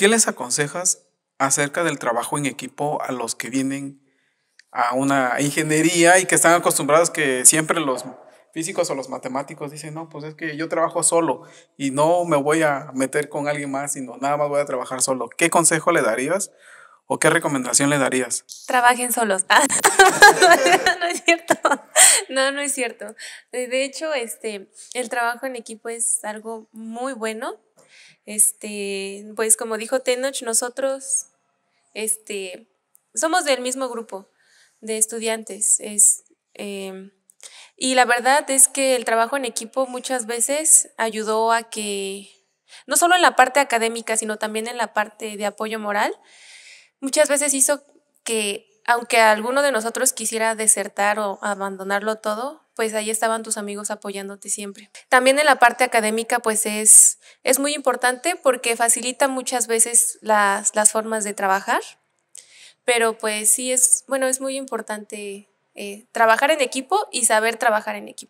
¿Qué les aconsejas acerca del trabajo en equipo a los que vienen a una ingeniería y que están acostumbrados que siempre los físicos o los matemáticos dicen, no, pues es que yo trabajo solo y no me voy a meter con alguien más, sino nada más voy a trabajar solo. ¿Qué consejo le darías o qué recomendación le darías? Trabajen solos. Ah, no, no es cierto. No, es cierto. De hecho, este, el trabajo en equipo es algo muy bueno este, pues como dijo Tenoch, nosotros este, somos del mismo grupo de estudiantes. Es, em, y la verdad es que el trabajo en equipo muchas veces ayudó a que, no solo en la parte académica, sino también en la parte de apoyo moral, muchas veces hizo que aunque alguno de nosotros quisiera desertar o abandonarlo todo, pues ahí estaban tus amigos apoyándote siempre. También en la parte académica, pues es, es muy importante porque facilita muchas veces las, las formas de trabajar, pero pues sí es, bueno, es muy importante eh, trabajar en equipo y saber trabajar en equipo.